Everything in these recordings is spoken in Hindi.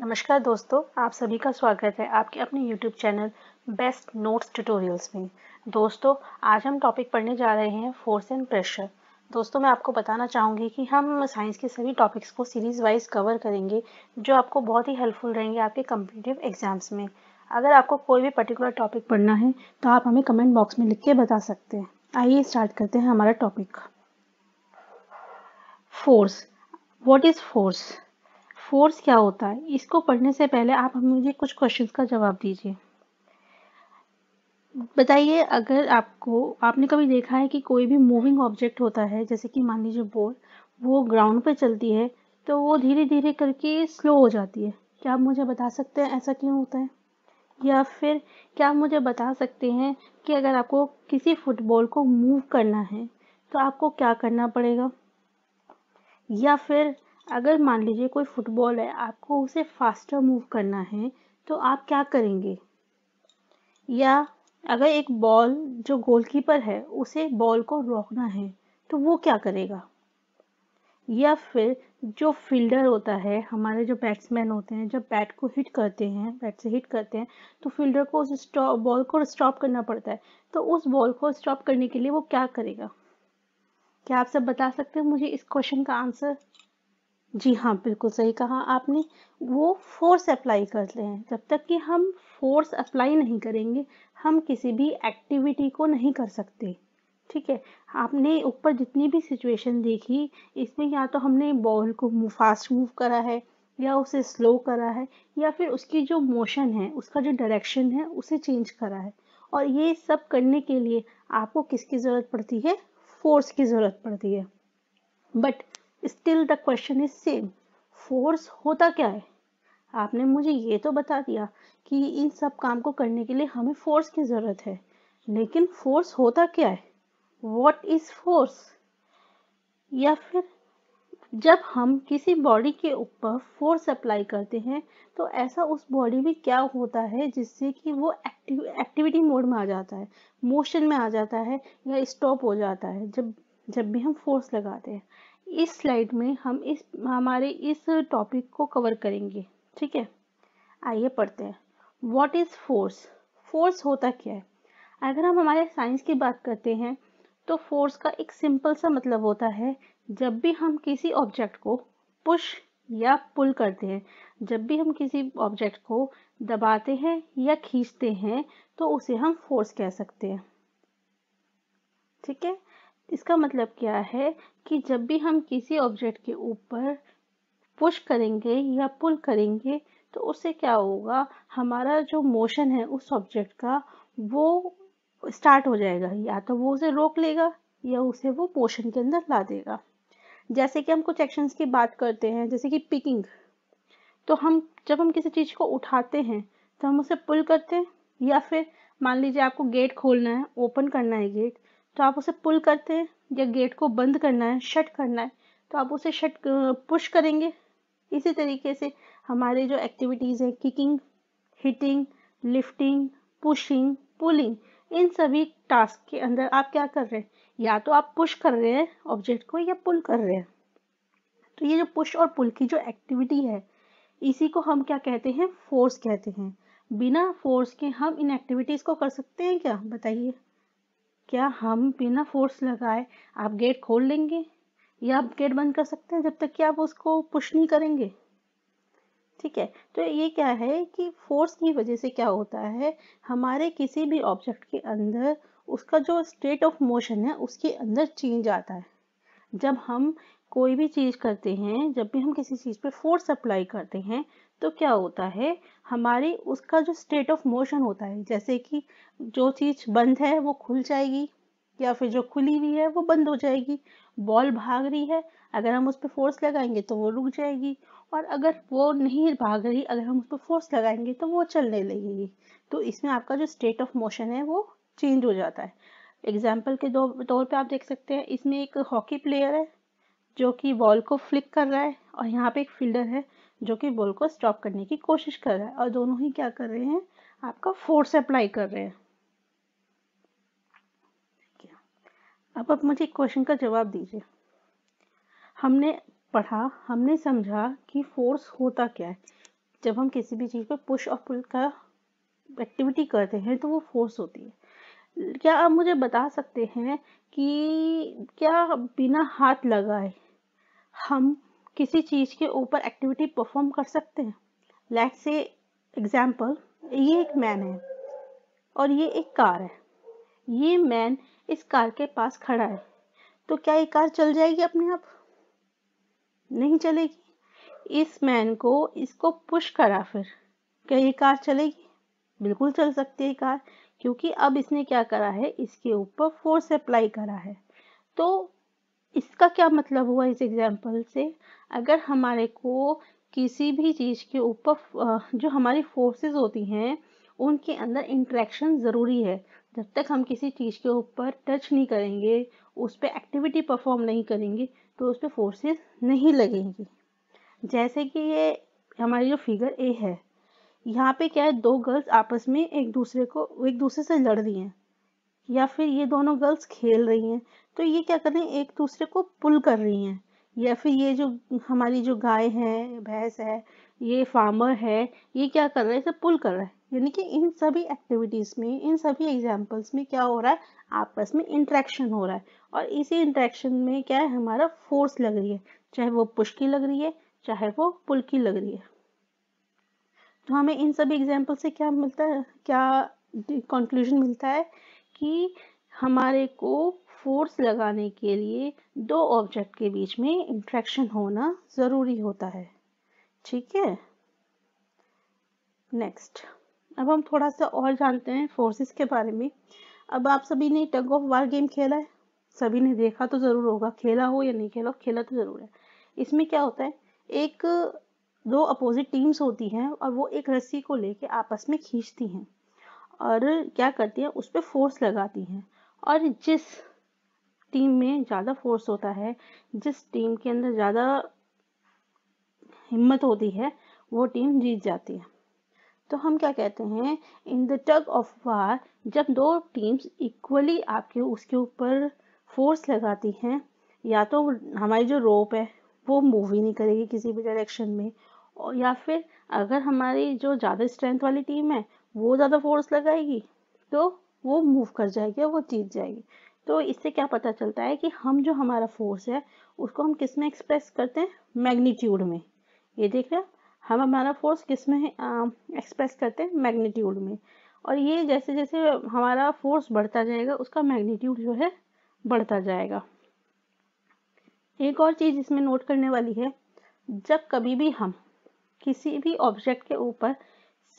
नमस्कार दोस्तों आप सभी का स्वागत है आपके अपने YouTube channel best notes tutorials में दोस्तों आज हम टॉपिक पढ़ने जा रहे हैं फोर्स एंड प्रेशर दोस्तों मैं आपको बताना चाहूँगी कि हम साइंस के सभी टॉपिक्स को सीरीज वाइज कवर करेंगे जो आपको बहुत ही हेल्पफुल रहेंगे आपके कम्पिटेटिव एग्जाम्स में अगर आपको कोई भी पर्टिकुलर टॉपिक पढ़ना है तो आप हमें कमेंट बॉक्स में लिख के बता सकते हैं आइए स्टार्ट करते हैं हमारा topic force what is force force क्या होता है इसको पढ़ने से पहले आप मुझे कुछ क्वेश्चंस का जवाब दीजिए बताइए अगर आपको आपने कभी देखा है कि कोई भी मूविंग ऑब्जेक्ट होता है जैसे कि मान लीजिए बोल वो ग्राउंड पर चलती है तो वो धीरे धीरे करके स्लो हो जाती है क्या आप मुझे बता सकते हैं ऐसा क्यों होता है या फिर क्या आप मुझे बता सकते हैं कि अगर आपको किसी फुटबॉल को मूव करना है तो आपको क्या करना पड़ेगा या फिर अगर मान लीजिए कोई फुटबॉल है आपको उसे फास्टर मूव करना है तो आप क्या करेंगे या अगर एक बॉल जो गोलकीपर है उसे बॉल को रोकना है तो वो क्या करेगा या फिर जो फील्डर होता है हमारे जो बैट्समैन होते हैं जब बैट को हिट करते हैं बैट से हिट करते हैं तो फील्डर को उस स्टॉप बॉल को स्टॉप करना पड़ता है तो उस बॉल को स्टॉप करने के लिए वो क्या करेगा क्या आप सब बता सकते हैं मुझे इस क्वेश्चन का आंसर जी हाँ बिल्कुल सही कहा आपने वो फोर्स अप्लाई करते हैं जब तक कि हम फोर्स अप्लाई नहीं करेंगे हम किसी भी एक्टिविटी को नहीं कर सकते ठीक है आपने ऊपर जितनी भी सिचुएशन देखी इसमें या तो हमने बॉल को फास्ट मूव करा है या उसे स्लो करा है या फिर उसकी जो मोशन है उसका जो डायरेक्शन है उसे चेंज करा है और ये सब करने के लिए आपको किसकी ज़रूरत पड़ती है फोर्स की ज़रूरत पड़ती है but still the question is same force होता क्या है आपने मुझे ये तो बता दिया कि इन सब काम को करने के लिए हमें फोर्स की ज़रूरत है लेकिन फोर्स होता क्या है वॉट इज फोर्स या फिर जब हम किसी बॉडी के ऊपर फोर्स अप्लाई करते हैं तो ऐसा उस बॉडी में क्या होता है जिससे कि वो एक्टिव एक्टिविटी मोड में आ जाता है मोशन में आ जाता है या स्टॉप हो जाता है जब जब भी हम फोर्स लगाते हैं इस स्लाइड में हम इस हमारे इस टॉपिक को कवर करेंगे ठीक है आइए पढ़ते हैं वॉट इज फोर्स फोर्स होता क्या है अगर हम हमारे साइंस की बात करते हैं तो फोर्स का एक सिंपल सा मतलब होता है जब भी हम किसी ऑब्जेक्ट को पुश या पुल करते हैं जब भी हम किसी ऑब्जेक्ट को दबाते हैं या खींचते हैं तो उसे हम फोर्स कह सकते हैं ठीक है इसका मतलब क्या है कि जब भी हम किसी ऑब्जेक्ट के ऊपर पुश करेंगे या पुल करेंगे तो उससे क्या होगा हमारा जो मोशन है उस ऑब्जेक्ट का वो स्टार्ट हो जाएगा या तो वो उसे रोक लेगा या उसे वो मोशन के अंदर ला देगा जैसे कि हम कुछ एक्शंस की बात करते हैं जैसे कि पिकिंग तो हम जब हम किसी चीज़ को उठाते हैं तो हम उसे पुल करते हैं या फिर मान लीजिए आपको गेट खोलना है ओपन करना है गेट तो आप उसे पुल करते हैं या गेट को बंद करना है शट करना है तो आप उसे शट पुश करेंगे इसी तरीके से हमारे जो एक्टिविटीज़ हैं kicking hitting lifting pushing pulling इन सभी टास्क के अंदर आप क्या कर रहे हैं या तो आप पुश कर रहे हैं ऑब्जेक्ट को या पुल कर रहे हैं तो ये जो पुश और पुल की जो एक्टिविटी है इसी को हम क्या कहते हैं फोर्स कहते हैं बिना फोर्स के हम इन एक्टिविटीज़ को कर सकते हैं क्या बताइए क्या हम बिना फोर्स लगाए आप गेट खोल लेंगे या आप गेट बंद कर सकते हैं जब तक कि आप उसको पुश नहीं करेंगे ठीक है तो ये क्या है कि फोर्स की वजह से क्या होता है हमारे किसी भी ऑब्जेक्ट के अंदर उसका जो स्टेट ऑफ मोशन है उसके अंदर चेंज आता है जब हम कोई भी चीज़ करते हैं जब भी हम किसी चीज़ पे फोर्स अप्लाई करते हैं तो क्या होता है हमारी उसका जो स्टेट ऑफ मोशन होता है जैसे कि जो चीज़ बंद है वो खुल जाएगी या फिर जो खुली हुई है वो बंद हो जाएगी बॉल भाग रही है अगर हम उस पर फोर्स लगाएंगे तो वो रुक जाएगी और अगर वो नहीं भाग रही अगर हम उस पर फोर्स लगाएंगे तो वो चलने लगेगी तो इसमें आपका जो स्टेट ऑफ मोशन है वो चेंज हो जाता है एग्जाम्पल के तौर पे आप देख सकते हैं इसमें एक हॉकी प्लेयर है जो कि बॉल को फ्लिक कर रहा है और यहाँ पे एक फील्डर है जो कि बॉल को स्टॉप करने की कोशिश कर रहा है और दोनों ही क्या कर रहे हैं आपका फोर्स अप्लाई कर रहे हैं अब आप मुझे क्वेश्चन का जवाब दीजिए हमने पढ़ा हमने समझा कि फोर्स होता क्या है जब हम किसी भी चीज़ पर पुश और पुल का एक्टिविटी करते हैं तो वो फोर्स होती है क्या आप मुझे बता सकते हैं कि क्या बिना हाथ लगाए हम किसी चीज के ऊपर एक्टिविटी परफॉर्म कर सकते हैं लेट से एग्जाम्पल ये एक मैन है और ये एक कार है ये मैन इस कार के पास खड़ा है तो क्या ये कार चल जाएगी अपने आप नहीं चलेगी इस मैन को इसको पुश करा फिर क्या ये कार चलेगी बिल्कुल चल सकती है कार क्योंकि अब इसने क्या करा है इसके ऊपर फोर्स अप्लाई करा है तो इसका क्या मतलब हुआ इस एग्जाम्पल से अगर हमारे को किसी भी चीज़ के ऊपर जो हमारी फोर्सेस होती हैं उनके अंदर इंट्रैक्शन ज़रूरी है जब तक हम किसी चीज़ के ऊपर टच नहीं करेंगे उस पर एक्टिविटी परफॉर्म नहीं करेंगे तो उस पर फोर्सेस नहीं लगेंगी जैसे कि ये हमारी जो फिगर ए है यहाँ पे क्या है दो गर्ल्स आपस में एक दूसरे को एक दूसरे से लड़ रही हैं या फिर ये दोनों गर्ल्स खेल रही हैं तो ये क्या कर रही हैं एक दूसरे को पुल कर रही हैं या फिर ये जो हमारी जो गाय है भैंस है ये फार्मर है ये क्या कर रहा है इसे पुल कर रहा है यानी कि इन सभी एक्टिविटीज़ में इन सभी एग्जांपल्स में क्या हो रहा है आपस में इंट्रैक्शन हो रहा है और इसी इंट्रैक्शन में क्या है हमारा फोर्स लग रही है चाहे वो पुश की लग रही है चाहे वो पुल की लग रही है तो हमें इन सभी एग्जाम्पल से क्या मिलता है क्या कंक्लूजन मिलता है कि हमारे को फोर्स लगाने के लिए दो ऑब्जेक्ट के बीच में इंट्रैक्शन होना ज़रूरी होता है ठीक है नेक्स्ट अब हम थोड़ा सा और जानते हैं फोर्सेस के बारे में अब आप सभी ने टग ऑफ वार गेम खेला है सभी ने देखा तो ज़रूर होगा खेला हो या नहीं खेला हो खेला तो ज़रूर है इसमें क्या होता है एक दो अपोजिट टीम्स होती हैं और वो एक रस्सी को लेके आपस में खींचती हैं और क्या करती है उस पर फोर्स लगाती हैं और जिस टीम में ज़्यादा फोर्स होता है जिस टीम के अंदर ज़्यादा हिम्मत होती है वो टीम जीत जाती है तो हम क्या कहते हैं in the tug of war जब दो टीम्स इक्वली आपके उसके ऊपर फोर्स लगाती हैं या तो हमारी जो रोप है वो मूव ही नहीं करेगी किसी भी डायरेक्शन में और या फिर अगर हमारी जो ज़्यादा स्ट्रेंथ वाली टीम है वो ज़्यादा फोर्स लगाएगी तो वो मूव कर जाएगी वो जीत जाएगी तो इससे क्या पता चलता है कि हम जो हमारा फोर्स है उसको हम किस में एक्सप्रेस करते हैं मैग्नीट्यूड में ये देख रहे हम हमारा फोर्स किस में एक्सप्रेस करते हैं मैग्नीट्यूड में और ये जैसे जैसे हमारा फोर्स बढ़ता जाएगा उसका मैग्नीट्यूड जो है बढ़ता जाएगा एक और चीज़ इसमें नोट करने वाली है जब कभी भी हम किसी भी ऑब्जेक्ट के ऊपर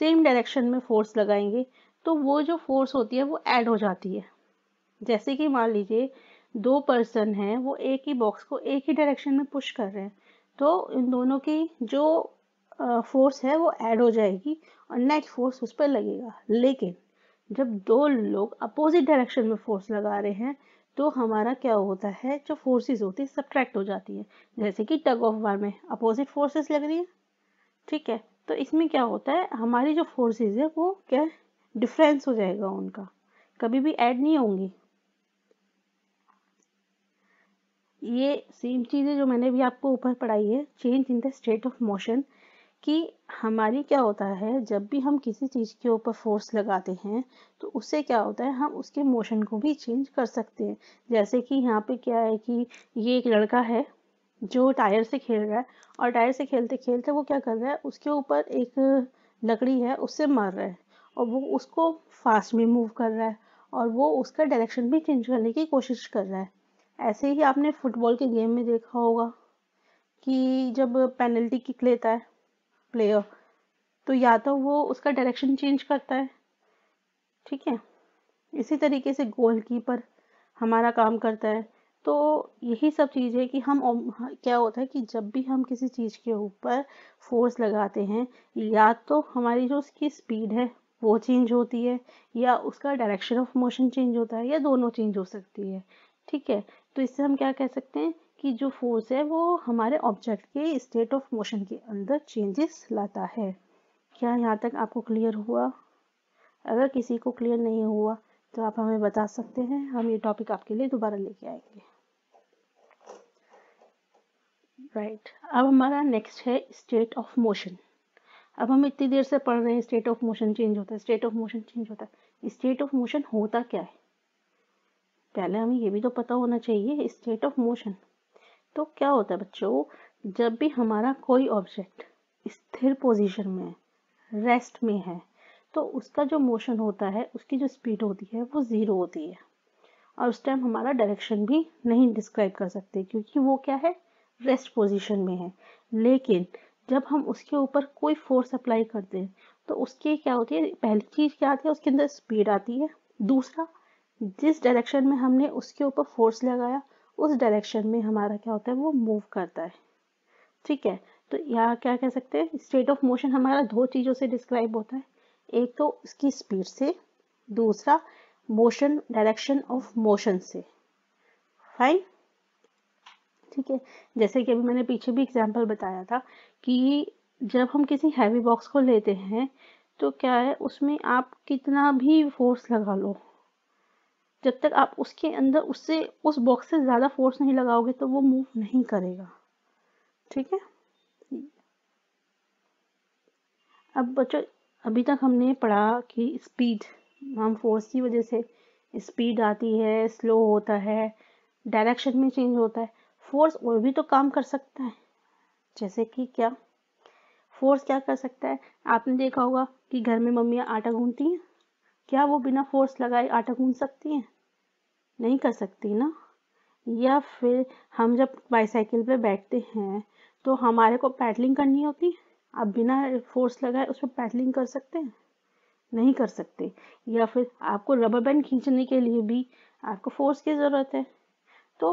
सेम डायरेक्शन में फोर्स लगाएंगे तो वो जो फोर्स होती है वो ऐड हो जाती है जैसे कि मान लीजिए दो पर्सन हैं वो एक ही बॉक्स को एक ही डायरेक्शन में पुश कर रहे हैं तो इन दोनों की जो फोर्स है वो ऐड हो जाएगी और नेट फोर्स उस पर लगेगा लेकिन जब दो लोग अपोजिट डायरेक्शन में फोर्स लगा रहे हैं तो हमारा क्या होता है जो फोर्सेस होती है सब्ट्रैक्ट हो जाती है जैसे कि टग ऑफ वार में अपोजिट फोर्सेस लग रही है ठीक है तो इसमें क्या होता है हमारी जो फोर्सेस है वो क्या डिफरेंस हो जाएगा उनका कभी भी ऐड नहीं होंगी ये सेम चीजें जो मैंने भी आपको ऊपर पढ़ाई है change in the state of motion कि हमारी क्या होता है जब भी हम किसी चीज़ के ऊपर फोर्स लगाते हैं तो उससे क्या होता है हम उसके मोशन को भी चेंज कर सकते हैं जैसे कि यहाँ पे क्या है कि ये एक लड़का है जो टायर से खेल रहा है और टायर से खेलते खेलते वो क्या कर रहा है उसके ऊपर एक लकड़ी है उससे मार रहा है और वो उसको फास्ट में मूव कर रहा है और वो उसका डायरेक्शन भी चेंज करने की कोशिश कर रहा है ऐसे ही आपने फुटबॉल के गेम में देखा होगा कि जब पेनल्टी किक लेता है प्लेयर तो या तो वो उसका डायरेक्शन चेंज करता है ठीक है इसी तरीके से गोलकीपर हमारा काम करता है तो यही सब चीज़ है कि हम क्या होता है कि जब भी हम किसी चीज़ के ऊपर फोर्स लगाते हैं या तो हमारी जो उसकी स्पीड है वो चेंज होती है या उसका डायरेक्शन ऑफ मोशन चेंज होता है या दोनों चेंज हो सकती है ठीक है तो इससे हम क्या कह सकते हैं कि जो फोर्स है वो हमारे ऑब्जेक्ट के स्टेट ऑफ मोशन के अंदर चेंजेस लाता है क्या यहाँ तक आपको क्लियर हुआ अगर किसी को क्लियर नहीं हुआ तो आप हमें बता सकते हैं हम ये टॉपिक आपके लिए दोबारा लेके आएंगे राइट right. अब हमारा नेक्स्ट है स्टेट ऑफ मोशन अब हम इतनी देर से पढ़ रहे हैं स्टेट ऑफ मोशन चेंज होता है स्टेट ऑफ मोशन चेंज होता है स्टेट ऑफ मोशन होता क्या है पहले हमें ये भी तो पता होना चाहिए स्टेट ऑफ मोशन तो क्या होता है बच्चों जब भी हमारा कोई ऑब्जेक्ट स्थिर पोजीशन में है रेस्ट में है तो उसका जो मोशन होता है उसकी जो स्पीड होती है वो ज़ीरो होती है और उस टाइम हमारा डायरेक्शन भी नहीं डिस्क्राइब कर सकते क्योंकि वो क्या है रेस्ट पोजीशन में है लेकिन जब हम उसके ऊपर कोई फोर्स अप्लाई करते हैं तो उसके क्या होती है पहली चीज़ क्या आती है उसके अंदर स्पीड आती है दूसरा जिस डायरेक्शन में हमने उसके ऊपर फोर्स लगाया उस डायरेक्शन में हमारा क्या होता है वो मूव करता है ठीक है तो यहाँ क्या कह सकते हैं स्टेट ऑफ मोशन हमारा दो चीज़ों से डिस्क्राइब होता है एक तो उसकी स्पीड से दूसरा मोशन डायरेक्शन ऑफ मोशन से फाइन right? ठीक है जैसे कि अभी मैंने पीछे भी एग्जाम्पल बताया था कि जब हम किसी हैवी बॉक्स को लेते हैं तो क्या है उसमें आप कितना भी फोर्स लगा लो जब तक आप उसके अंदर उससे उस बॉक्स से ज़्यादा फोर्स नहीं लगाओगे तो वो मूव नहीं करेगा ठीक है अब बच्चों अभी तक हमने पढ़ा कि स्पीड हम फोर्स की वजह से स्पीड आती है स्लो होता है डायरेक्शन में चेंज होता है फोर्स और भी तो काम कर सकता है जैसे कि क्या फोर्स क्या कर सकता है आपने देखा होगा कि घर में मम्मियाँ आटा गूंथती हैं क्या वो बिना फोर्स लगाए आटा गूंथ सकती हैं नहीं कर सकती ना या फिर हम जब बाईसाइकिल पे बैठते हैं तो हमारे को पैडलिंग करनी होती आप बिना फोर्स लगाए उस पर पैडलिंग कर सकते हैं नहीं कर सकते या फिर आपको रबर बैंड खींचने के लिए भी आपको फोर्स की ज़रूरत है तो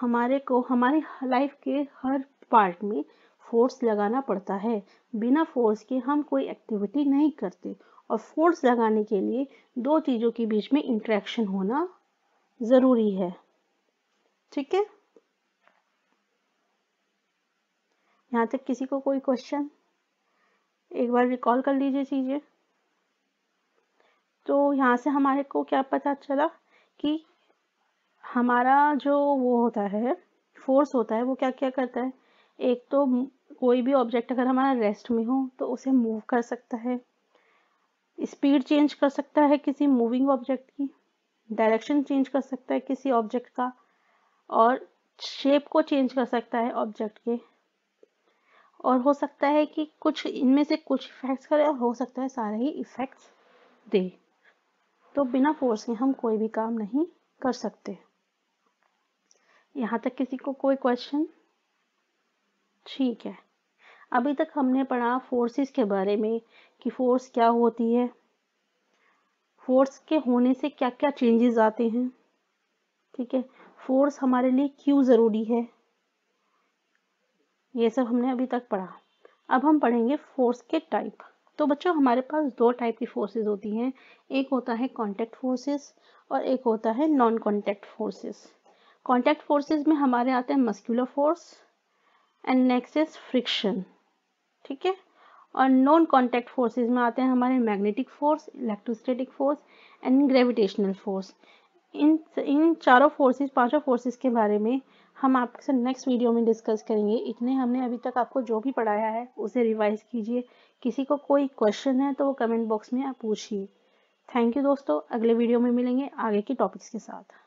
हमारे को हमारे लाइफ के हर पार्ट में फोर्स लगाना पड़ता है बिना फोर्स के हम कोई एक्टिविटी नहीं करते और फोर्स लगाने के लिए दो चीज़ों के बीच में इंट्रैक्शन होना ज़रूरी है ठीक है यहाँ तक किसी को कोई क्वेश्चन एक बार रिकॉल कर लीजिए चीज़ें तो यहाँ से हमारे को क्या पता चला कि हमारा जो वो होता है फोर्स होता है वो क्या क्या करता है एक तो कोई भी ऑब्जेक्ट अगर हमारा रेस्ट में हो तो उसे मूव कर सकता है स्पीड चेंज कर सकता है किसी मूविंग ऑब्जेक्ट की डायरेक्शन चेंज कर सकता है किसी ऑब्जेक्ट का और शेप को चेंज कर सकता है ऑब्जेक्ट के और हो सकता है कि कुछ इनमें से कुछ इफेक्ट्स करे और हो सकता है सारे ही इफेक्ट्स दे तो बिना फोर्स के हम कोई भी काम नहीं कर सकते यहाँ तक किसी को कोई क्वेश्चन ठीक है अभी तक हमने पढ़ा फोर्सेस के बारे में कि फोर्स क्या होती है फोर्स के होने से क्या क्या चेंजेस आते हैं ठीक है फोर्स हमारे लिए क्यों ज़रूरी है ये सब हमने अभी तक पढ़ा अब हम पढ़ेंगे फोर्स के टाइप तो बच्चों हमारे पास दो टाइप की फोर्सेस होती हैं एक होता है कांटेक्ट फोर्सेस और एक होता है non contact forces contact forces में हमारे आते हैं muscular force and next is friction ठीक है और नॉन कॉन्टैक्ट फोर्सेज में आते हैं हमारे magnetic force electrostatic force and gravitational force इन इन चारों फोर्सेज पांचों फोर्सेज के बारे में हम आपसे नेक्स्ट वीडियो में डिस्कस करेंगे इतने हमने अभी तक आपको जो भी पढ़ाया है उसे रिवाइज कीजिए किसी को कोई क्वेश्चन है तो वो कमेंट बॉक्स में आप पूछिए थैंक यू दोस्तों अगले वीडियो में मिलेंगे आगे के टॉपिक्स के साथ